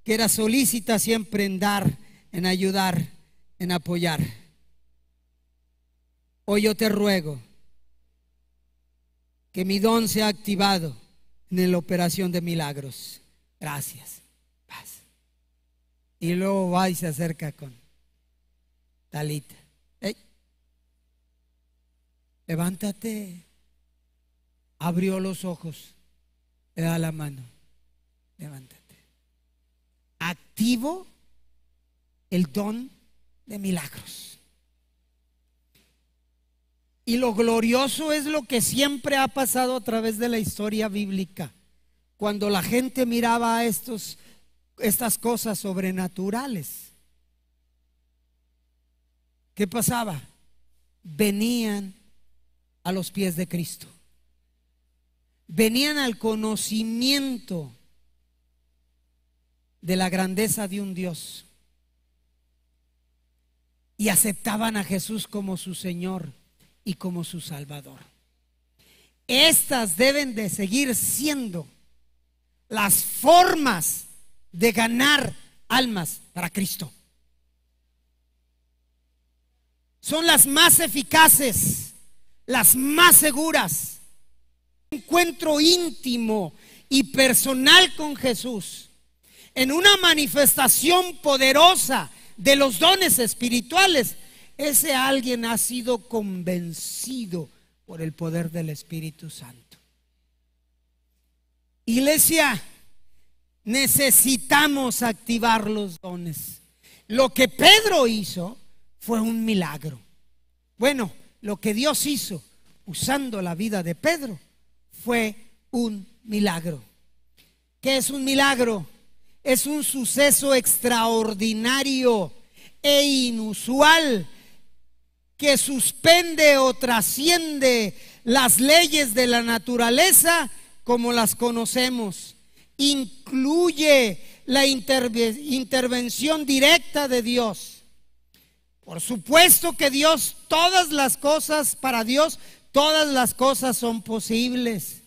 que era solícita siempre en dar, en ayudar, en apoyar. Hoy yo te ruego que mi don sea activado en la operación de milagros. Gracias. Paz. Y luego va y se acerca con Talita. Levántate. Abrió los ojos le da la mano, levántate. Activo el don de milagros. Y lo glorioso es lo que siempre ha pasado a través de la historia bíblica. Cuando la gente miraba estos, estas cosas sobrenaturales, ¿qué pasaba? Venían a los pies de Cristo venían al conocimiento de la grandeza de un Dios y aceptaban a Jesús como su Señor y como su Salvador. Estas deben de seguir siendo las formas de ganar almas para Cristo. Son las más eficaces, las más seguras encuentro íntimo y personal con Jesús, en una manifestación poderosa de los dones espirituales, ese alguien ha sido convencido por el poder del Espíritu Santo. Iglesia, necesitamos activar los dones. Lo que Pedro hizo fue un milagro. Bueno, lo que Dios hizo usando la vida de Pedro fue un milagro. ¿Qué es un milagro? Es un suceso extraordinario e inusual que suspende o trasciende las leyes de la naturaleza como las conocemos. Incluye la intervención directa de Dios. Por supuesto que Dios, todas las cosas, para Dios, todas las cosas son posibles.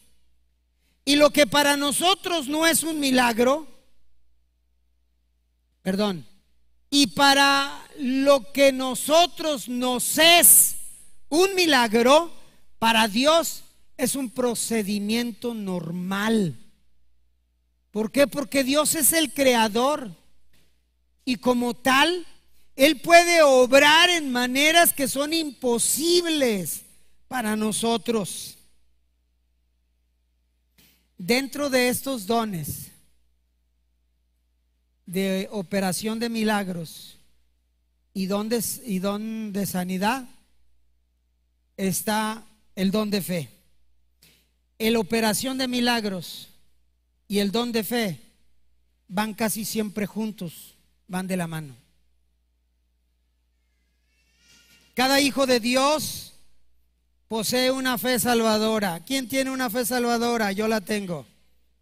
Y lo que para nosotros no es un milagro, perdón, y para lo que nosotros nos es un milagro, para Dios es un procedimiento normal. ¿Por qué? Porque Dios es el creador y como tal, Él puede obrar en maneras que son imposibles para nosotros dentro de estos dones de operación de milagros y don de, y don de sanidad, está el don de fe. El operación de milagros y el don de fe van casi siempre juntos, van de la mano. Cada hijo de Dios posee una fe salvadora. ¿Quién tiene una fe salvadora? Yo la tengo.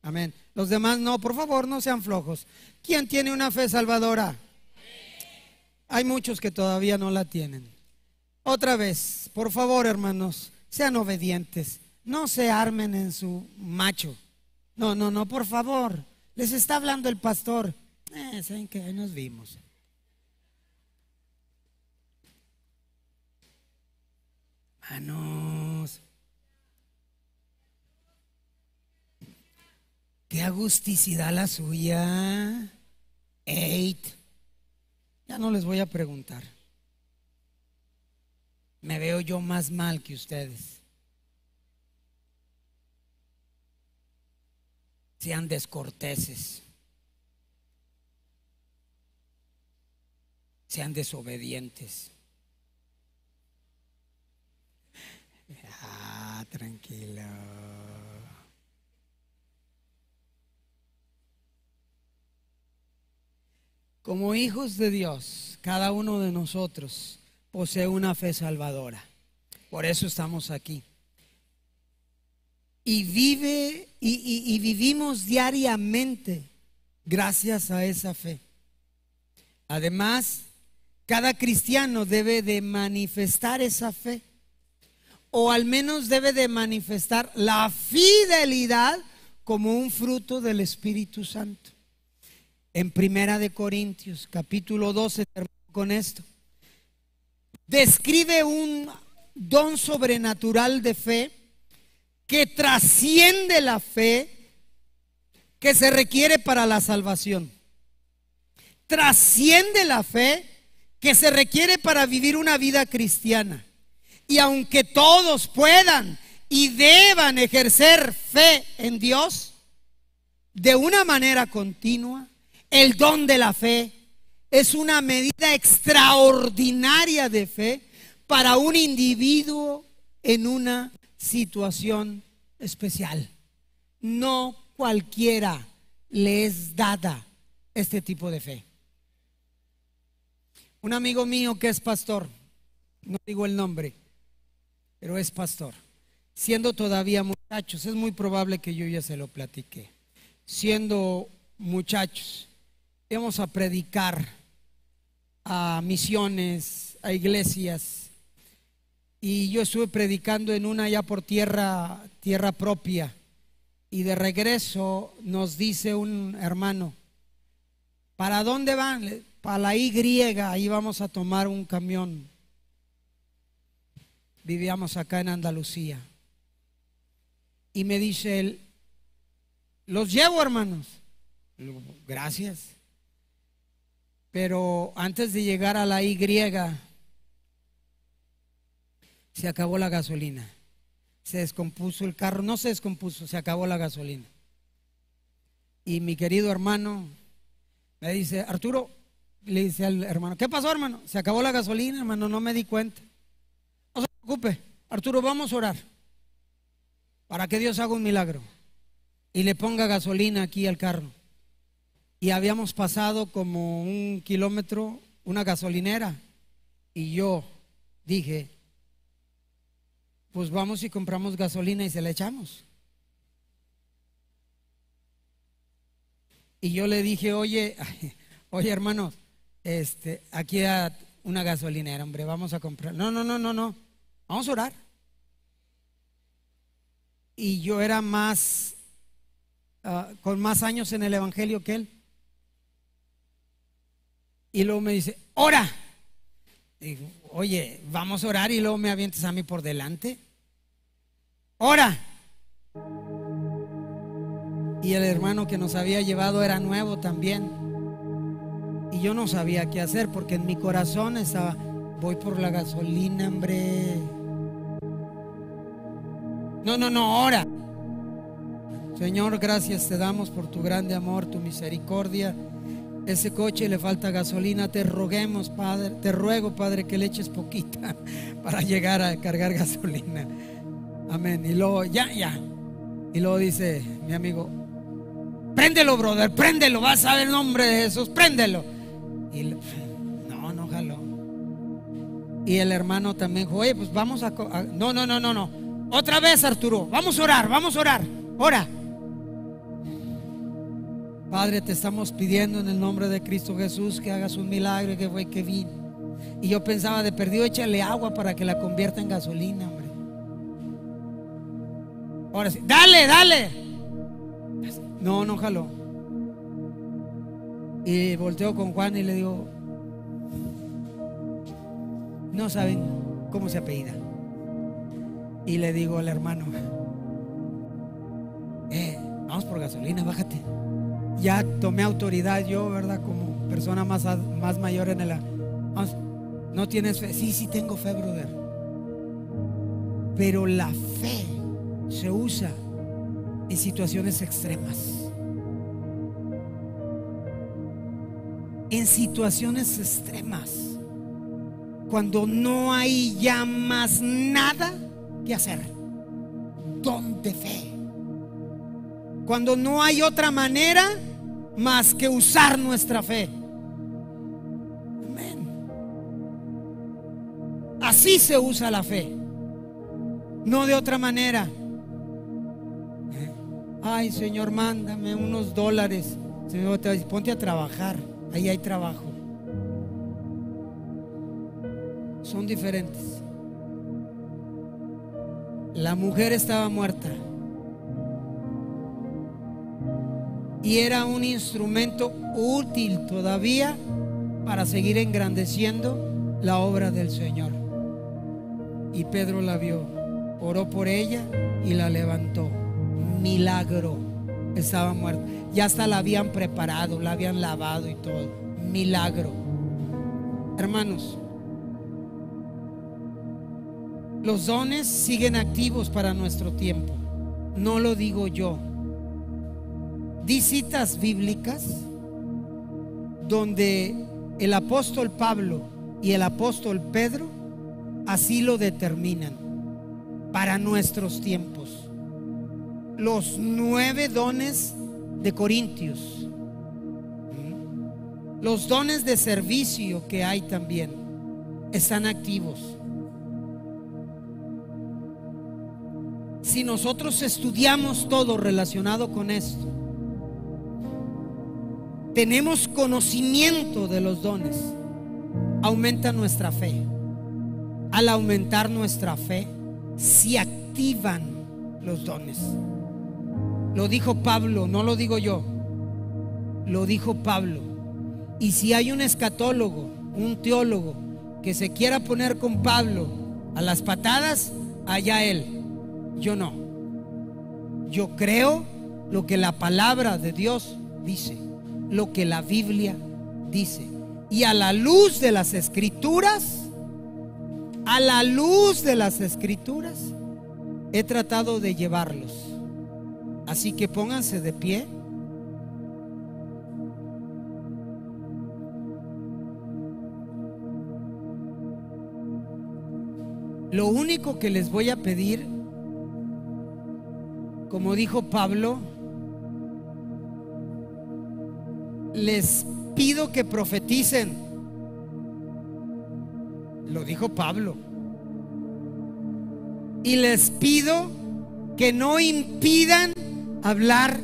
Amén. Los demás no, por favor, no sean flojos. ¿Quién tiene una fe salvadora? Hay muchos que todavía no la tienen. Otra vez, por favor, hermanos, sean obedientes. No se armen en su macho. No, no, no, por favor. Les está hablando el pastor. Eh, ¿Saben que Ahí nos vimos. hermanos. Qué agusticidad la suya. Eight. Ya no les voy a preguntar. Me veo yo más mal que ustedes. Sean descorteses. Sean desobedientes. Ah, tranquilo. Como hijos de Dios, cada uno de nosotros posee una fe salvadora. Por eso estamos aquí. Y vive y, y vivimos diariamente gracias a esa fe. Además, cada cristiano debe de manifestar esa fe o al menos debe de manifestar la fidelidad como un fruto del Espíritu Santo. En Primera de Corintios, capítulo 12, con esto. Describe un don sobrenatural de fe que trasciende la fe que se requiere para la salvación. Trasciende la fe que se requiere para vivir una vida cristiana y aunque todos puedan y deban ejercer fe en Dios de una manera continua, el don de la fe es una medida extraordinaria de fe para un individuo en una situación especial. No cualquiera le es dada este tipo de fe. Un amigo mío que es pastor, no digo el nombre, pero es pastor. Siendo todavía muchachos, es muy probable que yo ya se lo platiqué. Siendo muchachos, íbamos a predicar a misiones, a iglesias. Y yo estuve predicando en una ya por tierra, tierra propia. Y de regreso nos dice un hermano, ¿para dónde van? Para la Y, ahí vamos a tomar un camión vivíamos acá en Andalucía. Y me dice él, los llevo hermanos. Gracias. Pero antes de llegar a la Y, se acabó la gasolina. Se descompuso el carro, no se descompuso, se acabó la gasolina. Y mi querido hermano me dice, Arturo, le dice al hermano, ¿qué pasó hermano? Se acabó la gasolina, hermano, no me di cuenta. Arturo, vamos a orar para que Dios haga un milagro y le ponga gasolina aquí al carro. Y habíamos pasado como un kilómetro una gasolinera y yo dije, pues vamos y compramos gasolina y se la echamos. Y yo le dije, oye, (laughs) oye hermanos, este, aquí hay una gasolinera, hombre, vamos a comprar. No, no, no, no, no. Vamos a orar. Y yo era más, ah, con más años en el Evangelio que él. Y luego me dice, ora. oye, vamos a orar y luego me avientes a mí por delante. Ora. Y el hermano que nos había llevado era nuevo también. Y yo no sabía qué hacer porque en mi corazón estaba, voy por la gasolina, hombre. No, no, no, ahora Señor, gracias te damos por tu grande amor, tu misericordia. Ese coche le falta gasolina, te roguemos, Padre, te ruego, Padre, que le eches poquita (laughs) para llegar a cargar gasolina. Amén. Y luego, ya, ya. Y luego dice mi amigo, préndelo, brother, préndelo, vas a ver el nombre de Jesús, préndelo. Y no, no jaló. Y el hermano también dijo, oye, pues vamos a no, no, no, no, no. Otra vez, Arturo. Vamos a orar, vamos a orar. Ora. Padre, te estamos pidiendo en el nombre de Cristo Jesús que hagas un milagro y que fue que vino. Y yo pensaba de perdido, échale agua para que la convierta en gasolina, hombre. Ahora sí, dale, dale. No, no jaló. Y volteó con Juan y le digo, no saben cómo se apellida. Y le digo al hermano, eh, vamos por gasolina, bájate. Ya tomé autoridad yo, ¿verdad? Como persona más, más mayor en el... Vamos, ¿no tienes fe? Sí, sí tengo fe, brother. Pero la fe se usa en situaciones extremas. En situaciones extremas. Cuando no hay ya más nada hacer. Don de fe. Cuando no hay otra manera más que usar nuestra fe. Amén. Así se usa la fe. No de otra manera. Ay, Señor, mándame unos dólares. Señor, ponte a trabajar. Ahí hay trabajo. Son diferentes. La mujer estaba muerta. Y era un instrumento útil todavía para seguir engrandeciendo la obra del Señor. Y Pedro la vio, oró por ella y la levantó. Milagro. Estaba muerta. Ya hasta la habían preparado, la habían lavado y todo. Milagro. Hermanos, los dones siguen activos para nuestro tiempo. No lo digo yo. Di citas bíblicas donde el apóstol Pablo y el apóstol Pedro así lo determinan para nuestros tiempos. Los nueve dones de Corintios. Los dones de servicio que hay también están activos. si nosotros estudiamos todo relacionado con esto, tenemos conocimiento de los dones, aumenta nuestra fe. Al aumentar nuestra fe, se activan los dones. Lo dijo Pablo, no lo digo yo, lo dijo Pablo. Y si hay un escatólogo, un teólogo, que se quiera poner con Pablo a las patadas, allá él yo no. Yo creo lo que la palabra de Dios dice, lo que la Biblia dice. Y a la luz de las escrituras, a la luz de las escrituras, he tratado de llevarlos. Así que pónganse de pie. Lo único que les voy a pedir como dijo Pablo, les pido que profeticen. Lo dijo Pablo. Y les pido que no impidan hablar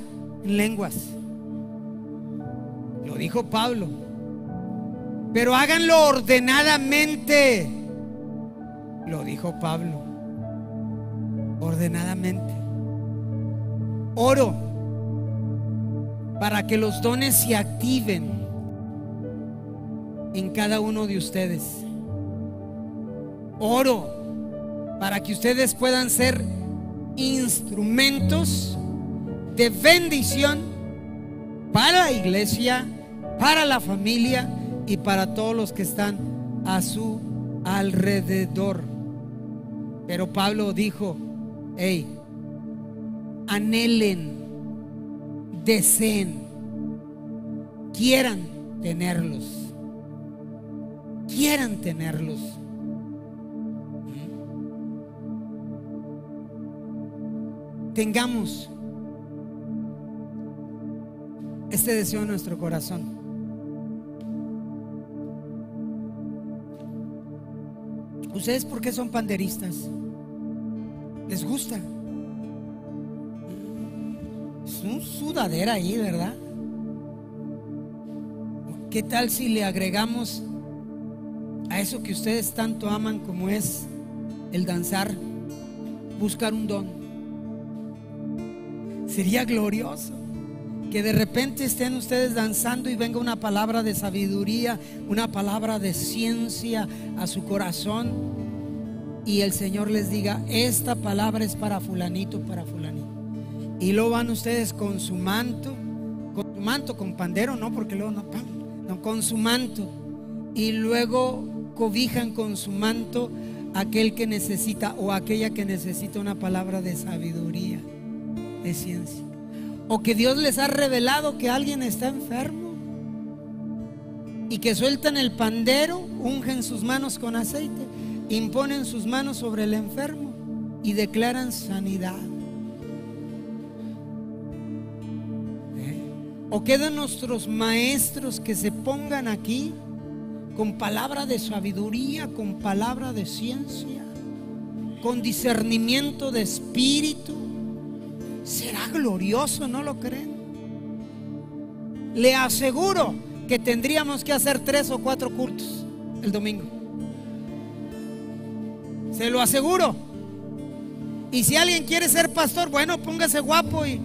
en lenguas. Lo dijo Pablo. Pero háganlo ordenadamente. Lo dijo Pablo. Ordenadamente. Oro para que los dones se activen en cada uno de ustedes. Oro para que ustedes puedan ser instrumentos de bendición para la iglesia, para la familia y para todos los que están a su alrededor. Pero Pablo dijo, hey, anhelen, deseen, quieran tenerlos. Quieran tenerlos. ¿Mm? Tengamos este deseo en nuestro corazón. ¿Ustedes por qué son panderistas? ¿Les gusta? Es un sudadera ahí, ¿verdad? ¿Qué tal si le agregamos a eso que ustedes tanto aman como es el danzar, buscar un don? Sería glorioso que de repente estén ustedes danzando y venga una palabra de sabiduría, una palabra de ciencia a su corazón y el Señor les diga, esta palabra es para fulanito, para fulanito y lo van ustedes con su manto, con su manto, con pandero, no, porque luego no, no, con su manto. Y luego cobijan con su manto aquel que necesita o aquella que necesita una palabra de sabiduría, de ciencia. O que Dios les ha revelado que alguien está enfermo. Y que sueltan el pandero, ungen sus manos con aceite, imponen sus manos sobre el enfermo y declaran sanidad. o quedan nuestros maestros que se pongan aquí con palabra de sabiduría, con palabra de ciencia, con discernimiento de espíritu. Será glorioso, ¿no lo creen? Le aseguro que tendríamos que hacer tres o cuatro cultos el domingo. Se lo aseguro. Y si alguien quiere ser pastor, bueno, póngase guapo y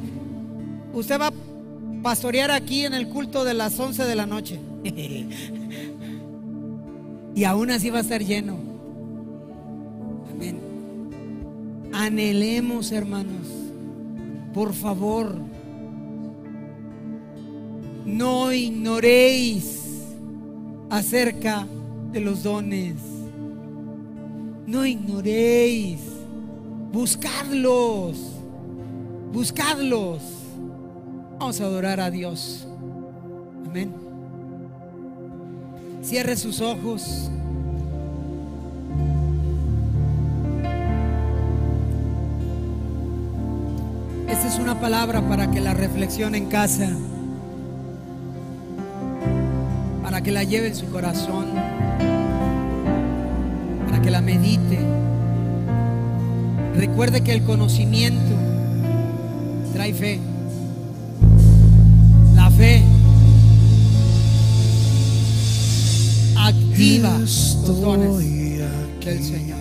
usted va pastorear aquí en el culto de las 11 de la noche. (laughs) y aún así va a estar lleno. Amén. Anhelemos, hermanos, por favor, no ignoréis acerca de los dones. No ignoréis, buscadlos, buscadlos. Vamos a adorar a Dios. Amén. Cierre sus ojos. Esta es una palabra para que la reflexione en casa, para que la lleve en su corazón, para que la medite. Recuerde que el conocimiento trae fe. Ve, activa los dones del Señor.